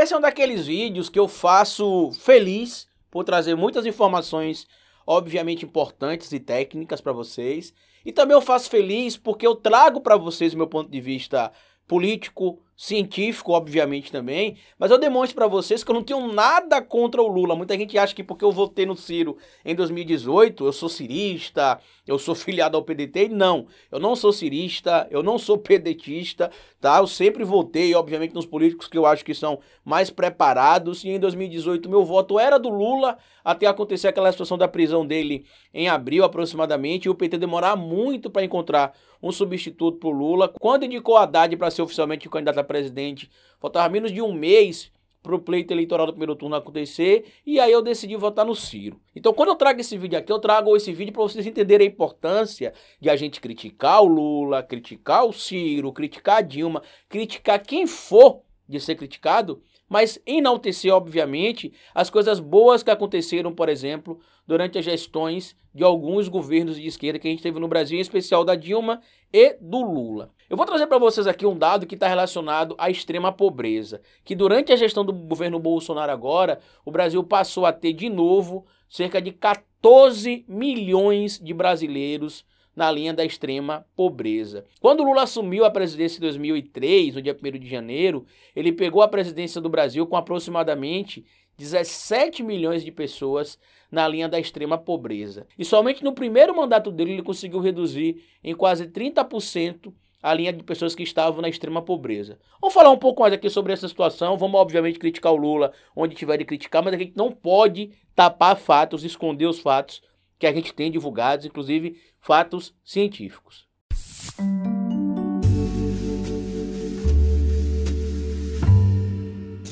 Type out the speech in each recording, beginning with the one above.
Esse é um daqueles vídeos que eu faço feliz por trazer muitas informações, obviamente importantes e técnicas para vocês. E também eu faço feliz porque eu trago para vocês o meu ponto de vista político, científico, obviamente também, mas eu demonstro para vocês que eu não tenho nada contra o Lula. Muita gente acha que porque eu votei no Ciro em 2018, eu sou cirista, eu sou filiado ao PDT. Não, eu não sou cirista, eu não sou pedetista, tá? Eu sempre votei, obviamente, nos políticos que eu acho que são mais preparados. E em 2018 meu voto era do Lula, até acontecer aquela situação da prisão dele em abril aproximadamente, e o PT demorar muito para encontrar um substituto para o Lula. Quando indicou Haddad para ser oficialmente o candidato a presidente, faltava menos de um mês para o pleito eleitoral do primeiro turno acontecer, e aí eu decidi votar no Ciro. Então, quando eu trago esse vídeo aqui, eu trago esse vídeo para vocês entenderem a importância de a gente criticar o Lula, criticar o Ciro, criticar a Dilma, criticar quem for de ser criticado mas enaltecer, obviamente, as coisas boas que aconteceram, por exemplo, durante as gestões de alguns governos de esquerda que a gente teve no Brasil, em especial da Dilma e do Lula. Eu vou trazer para vocês aqui um dado que está relacionado à extrema pobreza, que durante a gestão do governo Bolsonaro agora, o Brasil passou a ter de novo cerca de 14 milhões de brasileiros na linha da extrema pobreza. Quando Lula assumiu a presidência em 2003, no dia 1 de janeiro, ele pegou a presidência do Brasil com aproximadamente 17 milhões de pessoas na linha da extrema pobreza. E somente no primeiro mandato dele ele conseguiu reduzir em quase 30% a linha de pessoas que estavam na extrema pobreza. Vamos falar um pouco mais aqui sobre essa situação. Vamos, obviamente, criticar o Lula onde tiver de criticar, mas a gente não pode tapar fatos, esconder os fatos que a gente tem divulgados, inclusive fatos científicos.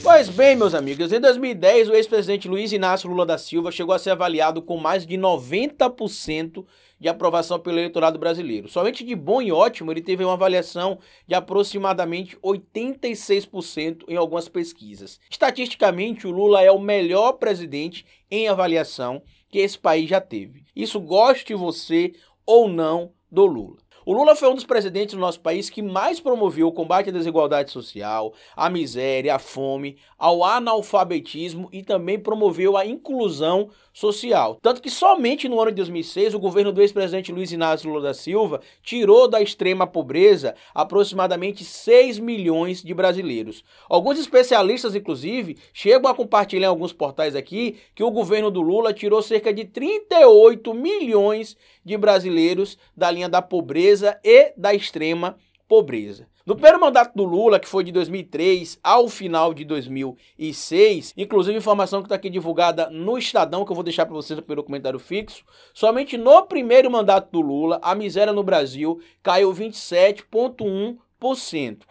Pois bem, meus amigos, em 2010 o ex-presidente Luiz Inácio Lula da Silva chegou a ser avaliado com mais de 90% de aprovação pelo eleitorado brasileiro. Somente de bom e ótimo ele teve uma avaliação de aproximadamente 86% em algumas pesquisas. Estatisticamente, o Lula é o melhor presidente em avaliação que esse país já teve. Isso goste você ou não do Lula. O Lula foi um dos presidentes do nosso país que mais promoveu o combate à desigualdade social, à miséria, à fome, ao analfabetismo e também promoveu a inclusão social. Tanto que somente no ano de 2006 o governo do ex-presidente Luiz Inácio Lula da Silva tirou da extrema pobreza aproximadamente 6 milhões de brasileiros. Alguns especialistas, inclusive, chegam a compartilhar em alguns portais aqui que o governo do Lula tirou cerca de 38 milhões de brasileiros da linha da pobreza pobreza e da extrema pobreza. No primeiro mandato do Lula, que foi de 2003 ao final de 2006, inclusive informação que está aqui divulgada no Estadão, que eu vou deixar para vocês pelo comentário fixo, somente no primeiro mandato do Lula, a miséria no Brasil caiu 27,1%.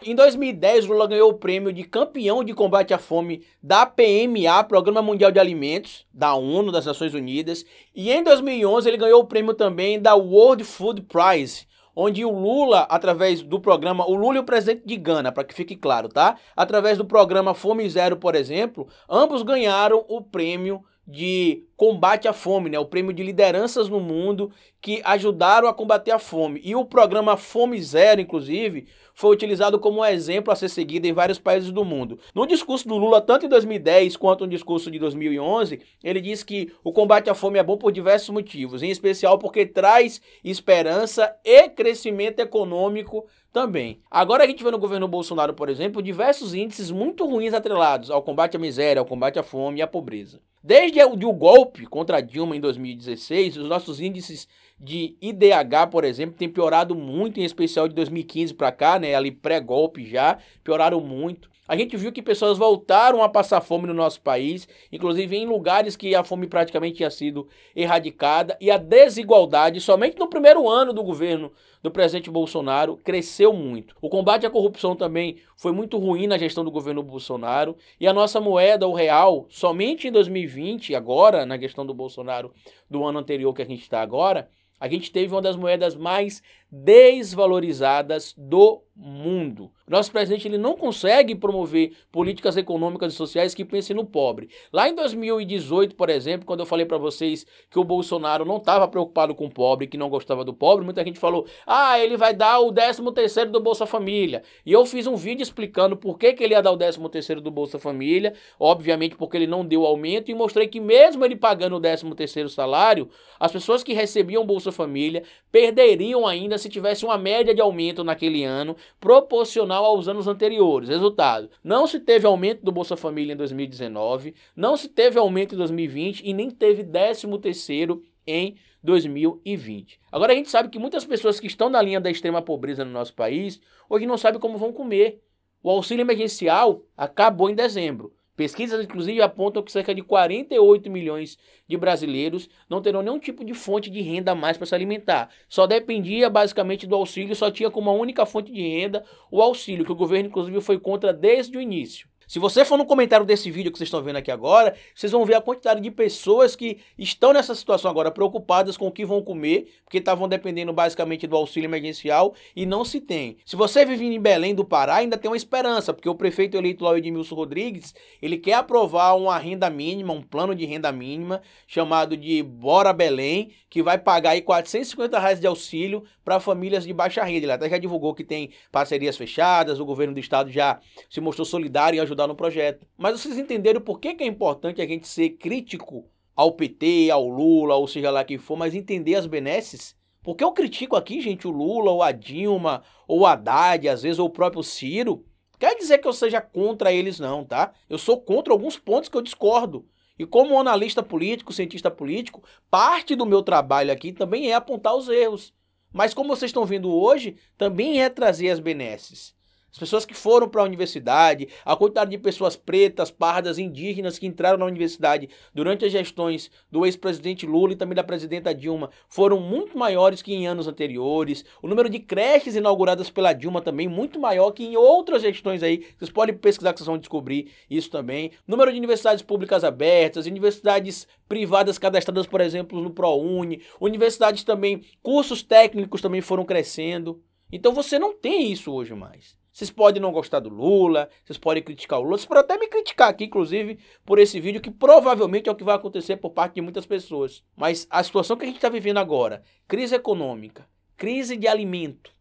Em 2010, Lula ganhou o prêmio de campeão de combate à fome da PMA, Programa Mundial de Alimentos, da ONU, das Nações Unidas. E em 2011, ele ganhou o prêmio também da World Food Prize, onde o Lula, através do programa, o Lula e o presidente de Gana, para que fique claro, tá? Através do programa Fome Zero, por exemplo, ambos ganharam o prêmio de Combate à Fome, né? O prêmio de lideranças no mundo que ajudaram a combater a fome. E o programa Fome Zero, inclusive, foi utilizado como exemplo a ser seguido em vários países do mundo. No discurso do Lula, tanto em 2010 quanto no discurso de 2011, ele diz que o combate à fome é bom por diversos motivos, em especial porque traz esperança e crescimento econômico também. Agora a gente vê no governo Bolsonaro, por exemplo, diversos índices muito ruins atrelados ao combate à miséria, ao combate à fome e à pobreza. Desde o golpe golpe contra Dilma em 2016, os nossos índices de IDH, por exemplo, têm piorado muito, em especial de 2015 para cá, né? Ali pré-golpe já, pioraram muito. A gente viu que pessoas voltaram a passar fome no nosso país, inclusive em lugares que a fome praticamente tinha sido erradicada, e a desigualdade, somente no primeiro ano do governo do presidente Bolsonaro, cresceu muito. O combate à corrupção também foi muito ruim na gestão do governo Bolsonaro, e a nossa moeda, o real, somente em 2020, agora, na gestão do Bolsonaro do ano anterior que a gente está agora, a gente teve uma das moedas mais desvalorizadas do mundo. Nosso presidente ele não consegue promover políticas econômicas e sociais que pensem no pobre. Lá em 2018, por exemplo, quando eu falei para vocês que o Bolsonaro não estava preocupado com o pobre, que não gostava do pobre, muita gente falou: "Ah, ele vai dar o 13º do Bolsa Família". E eu fiz um vídeo explicando por que, que ele ia dar o 13º do Bolsa Família, obviamente porque ele não deu aumento e mostrei que mesmo ele pagando o 13º salário, as pessoas que recebiam Bolsa Família perderiam ainda se tivesse uma média de aumento naquele ano proporcional aos anos anteriores. Resultado: não se teve aumento do Bolsa Família em 2019, não se teve aumento em 2020 e nem teve 13º em 2020. Agora a gente sabe que muitas pessoas que estão na linha da extrema pobreza no nosso país hoje não sabem como vão comer. O auxílio emergencial acabou em dezembro. Pesquisas, inclusive, apontam que cerca de 48 milhões de brasileiros não terão nenhum tipo de fonte de renda mais para se alimentar. Só dependia basicamente do auxílio, só tinha como única fonte de renda o auxílio, que o governo, inclusive, foi contra desde o início. Se você for no comentário desse vídeo que vocês estão vendo aqui agora, vocês vão ver a quantidade de pessoas que estão nessa situação agora preocupadas com o que vão comer, porque estavam dependendo basicamente do auxílio emergencial e não se tem. Se você vive em Belém do Pará, ainda tem uma esperança, porque o prefeito eleito lá, Edmilson Rodrigues, ele quer aprovar uma renda mínima, um plano de renda mínima, chamado de Bora Belém, que vai pagar aí 450 reais de auxílio para famílias de baixa renda. Ele até já divulgou que tem parcerias fechadas, o governo do estado já se mostrou solidário e ajudou ajudar no projeto. Mas vocês entenderam por que, que é importante a gente ser crítico ao PT, ao Lula, ou seja lá quem for, mas entender as benesses? Porque eu critico aqui, gente, o Lula, ou a Dilma, ou o Haddad, às vezes, ou o próprio Ciro. Quer dizer que eu seja contra eles, não, tá? Eu sou contra alguns pontos que eu discordo. E como analista político, cientista político, parte do meu trabalho aqui também é apontar os erros. Mas como vocês estão vendo hoje, também é trazer as benesses. As pessoas que foram para a universidade, a quantidade de pessoas pretas, pardas, indígenas que entraram na universidade durante as gestões do ex-presidente Lula e também da presidenta Dilma foram muito maiores que em anos anteriores. O número de creches inauguradas pela Dilma também muito maior que em outras gestões aí. Vocês podem pesquisar que vocês vão descobrir isso também. Número de universidades públicas abertas, universidades privadas cadastradas, por exemplo, no ProUni, universidades também, cursos técnicos também foram crescendo. Então você não tem isso hoje mais. Vocês podem não gostar do Lula, vocês podem criticar o Lula, vocês podem até me criticar aqui, inclusive, por esse vídeo, que provavelmente é o que vai acontecer por parte de muitas pessoas. Mas a situação que a gente está vivendo agora, crise econômica, crise de alimento,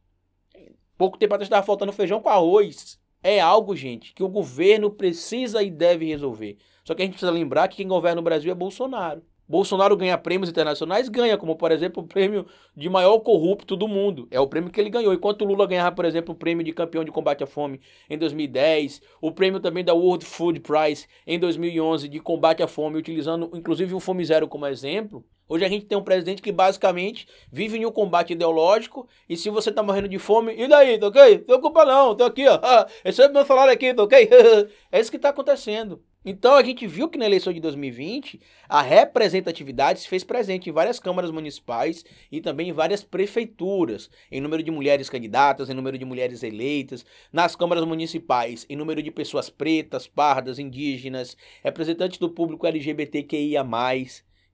pouco tempo atrás estava faltando feijão com arroz, é algo, gente, que o governo precisa e deve resolver. Só que a gente precisa lembrar que quem governa o Brasil é Bolsonaro. Bolsonaro ganha prêmios internacionais? Ganha, como por exemplo o prêmio de maior corrupto do mundo. É o prêmio que ele ganhou. Enquanto o Lula ganhava, por exemplo, o prêmio de campeão de combate à fome em 2010, o prêmio também da World Food Prize em 2011 de combate à fome, utilizando inclusive o Fome Zero como exemplo. Hoje a gente tem um presidente que basicamente vive em um combate ideológico e se você tá morrendo de fome, e daí, tá ok? Não tem culpa não, tô aqui, ó. o é meu salário aqui, tá ok? é isso que tá acontecendo. Então a gente viu que na eleição de 2020 a representatividade se fez presente em várias câmaras municipais e também em várias prefeituras, em número de mulheres candidatas, em número de mulheres eleitas, nas câmaras municipais, em número de pessoas pretas, pardas, indígenas, representantes do público LGBTQIA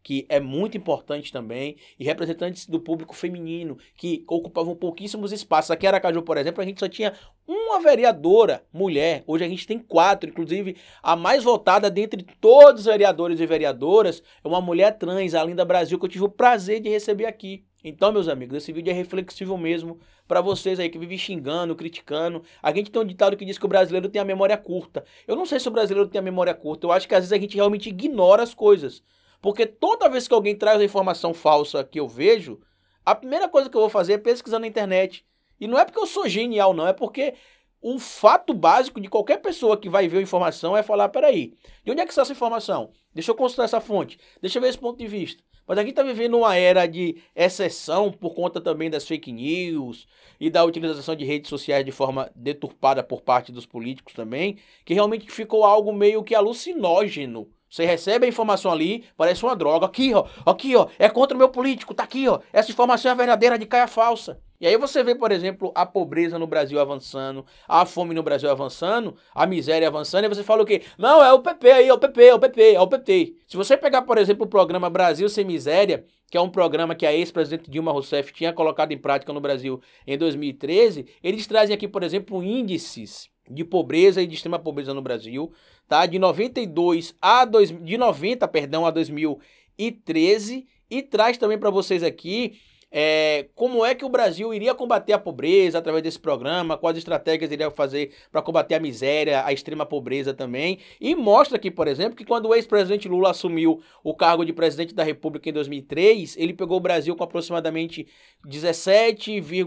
que é muito importante também, e representantes do público feminino, que ocupavam pouquíssimos espaços. Aqui em Aracaju, por exemplo, a gente só tinha uma vereadora mulher, hoje a gente tem quatro, inclusive a mais votada dentre todos os vereadores e vereadoras é uma mulher trans, a da Brasil, que eu tive o prazer de receber aqui. Então, meus amigos, esse vídeo é reflexivo mesmo para vocês aí que vivem xingando, criticando. A gente tem um ditado que diz que o brasileiro tem a memória curta. Eu não sei se o brasileiro tem a memória curta, eu acho que às vezes a gente realmente ignora as coisas. Porque toda vez que alguém traz uma informação falsa que eu vejo, a primeira coisa que eu vou fazer é pesquisar na internet. E não é porque eu sou genial, não, é porque o fato básico de qualquer pessoa que vai ver a informação é falar: peraí, de onde é que está essa informação? Deixa eu consultar essa fonte, deixa eu ver esse ponto de vista. Mas a gente está vivendo uma era de exceção por conta também das fake news e da utilização de redes sociais de forma deturpada por parte dos políticos também, que realmente ficou algo meio que alucinógeno você recebe a informação ali, parece uma droga. Aqui, ó, aqui, ó, é contra o meu político, tá aqui, ó. Essa informação é verdadeira, de caia falsa. E aí você vê, por exemplo, a pobreza no Brasil avançando, a fome no Brasil avançando, a miséria avançando, e você fala o quê? Não, é o PP aí, é o PP, é o PP, é o PT. Se você pegar, por exemplo, o programa Brasil Sem Miséria, que é um programa que a ex-presidente Dilma Rousseff tinha colocado em prática no Brasil em 2013, eles trazem aqui, por exemplo, índices de pobreza e de extrema pobreza no Brasil, tá? De 92 a 2 de 90, perdão, a 2013 e traz também para vocês aqui é, como é que o Brasil iria combater a pobreza através desse programa, quais estratégias iria fazer para combater a miséria, a extrema pobreza também. E mostra aqui, por exemplo, que quando o ex-presidente Lula assumiu o cargo de presidente da República em 2003, ele pegou o Brasil com aproximadamente 17,8,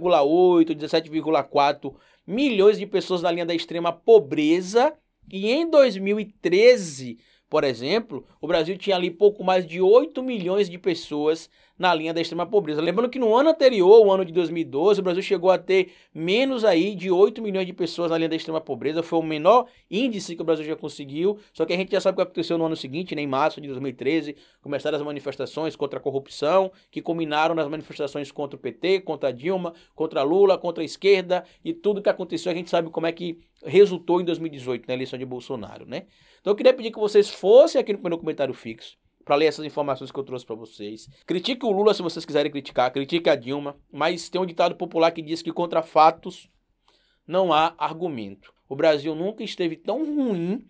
17,4 milhões de pessoas na linha da extrema pobreza e em 2013, por exemplo, o Brasil tinha ali pouco mais de 8 milhões de pessoas na linha da extrema pobreza. Lembrando que no ano anterior, o ano de 2012, o Brasil chegou a ter menos aí de 8 milhões de pessoas na linha da extrema pobreza, foi o menor índice que o Brasil já conseguiu, só que a gente já sabe o que aconteceu no ano seguinte, né, em março de 2013, começaram as manifestações contra a corrupção, que culminaram nas manifestações contra o PT, contra Dilma, contra Lula, contra a esquerda, e tudo que aconteceu a gente sabe como é que resultou em 2018, na né, eleição de Bolsonaro, né? Então eu queria pedir que vocês fossem aqui no meu comentário fixo, para ler essas informações que eu trouxe para vocês. Critique o Lula se vocês quiserem criticar, critique a Dilma, mas tem um ditado popular que diz que contra fatos não há argumento. O Brasil nunca esteve tão ruim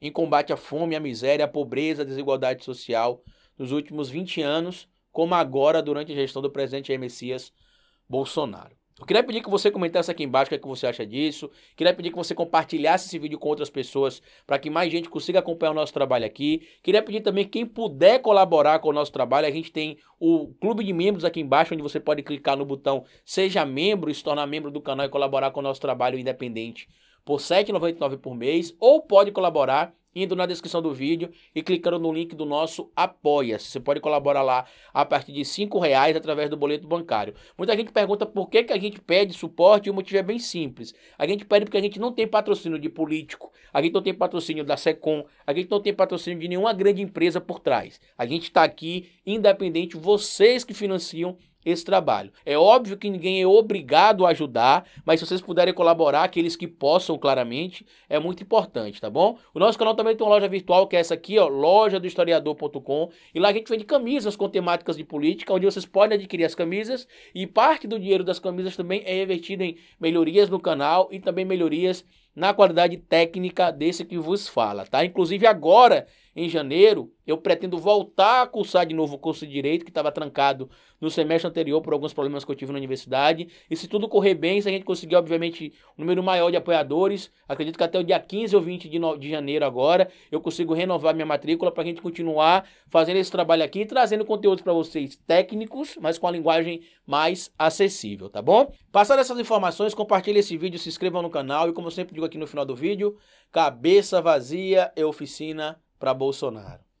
em combate à fome, à miséria, à pobreza, à desigualdade social nos últimos 20 anos, como agora durante a gestão do presidente Messias Bolsonaro. Eu queria pedir que você comentasse aqui embaixo o que, é que você acha disso. Eu queria pedir que você compartilhasse esse vídeo com outras pessoas para que mais gente consiga acompanhar o nosso trabalho aqui. Eu queria pedir também quem puder colaborar com o nosso trabalho, a gente tem o clube de membros aqui embaixo, onde você pode clicar no botão Seja Membro, se tornar membro do canal e colaborar com o nosso trabalho independente por R$ 7,99 por mês, ou pode colaborar indo na descrição do vídeo e clicando no link do nosso Apoia. -se. Você pode colaborar lá a partir de R$ reais através do boleto bancário. Muita gente pergunta por que, que a gente pede suporte e o motivo é bem simples. A gente pede porque a gente não tem patrocínio de político, a gente não tem patrocínio da Secom, a gente não tem patrocínio de nenhuma grande empresa por trás. A gente está aqui independente, vocês que financiam esse trabalho. É óbvio que ninguém é obrigado a ajudar, mas se vocês puderem colaborar, aqueles que possam claramente, é muito importante, tá bom? O nosso canal também tem uma loja virtual, que é essa aqui, ó, loja do historiador.com, e lá a gente vende camisas com temáticas de política, onde vocês podem adquirir as camisas e parte do dinheiro das camisas também é investido em melhorias no canal e também melhorias na qualidade técnica desse que vos fala, tá? Inclusive agora em janeiro, eu pretendo voltar a cursar de novo o curso de Direito, que estava trancado no semestre anterior por alguns problemas que eu tive na universidade. E se tudo correr bem, se a gente conseguir, obviamente, um número maior de apoiadores, acredito que até o dia 15 ou 20 de, de janeiro agora, eu consigo renovar minha matrícula para a gente continuar fazendo esse trabalho aqui, trazendo conteúdos para vocês técnicos, mas com a linguagem mais acessível, tá bom? Passadas essas informações, compartilhe esse vídeo, se inscreva no canal e, como eu sempre digo aqui no final do vídeo, cabeça vazia é oficina para Bolsonaro.